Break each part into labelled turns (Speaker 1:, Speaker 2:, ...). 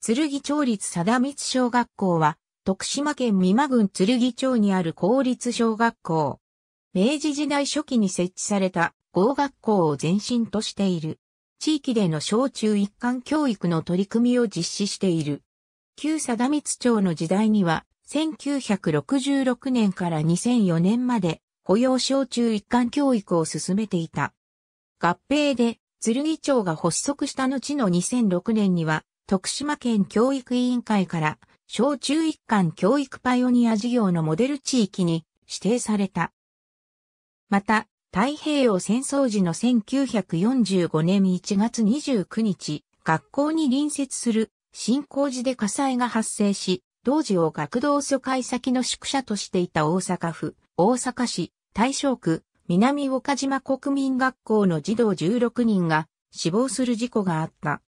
Speaker 1: 剣町立貞光小学校は、徳島県美馬郡剣
Speaker 2: 町にある公立小学校。明治時代初期に設置された合学校を前身としている。地域での小中一貫教育の取り組みを実施している。旧貞光町の時代には、1966年から2004年まで、保養小中一貫教育を進めていた。合併で、剣町が発足した後の2006年には、徳島県教育委員会から、小中一貫教育パイオニア事業のモデル地域に指定された。また、太平洋戦争時の1945年1月29日、学校に隣接する新興事で火災が発生し、同時を学童疎開先の宿舎としていた大阪府、大阪市、大正区、南岡島国民学校の児童16人が死亡する事故があった。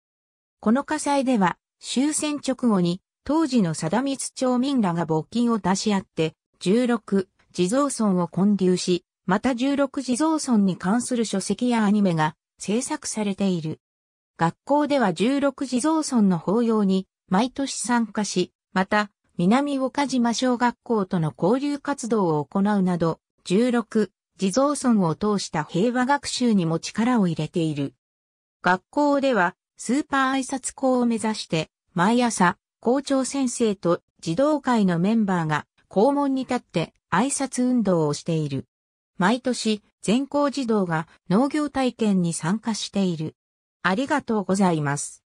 Speaker 2: この火災では、終戦直後に、当時の貞光町民らが募金を出し合って、16地蔵村を建立し、また16地蔵村に関する書籍やアニメが制作されている。学校では16地蔵村の法要に毎年参加し、また南岡島小学校との交流活動を行うなど、16地蔵村を通した平和学習にも力を入れている。学校ではスーパー挨拶校を目指して、毎朝、校長先生と児童会のメンバーが校門に立って挨拶運動をしている。毎年、全校児童が
Speaker 1: 農業体験に参加している。ありがとうございます。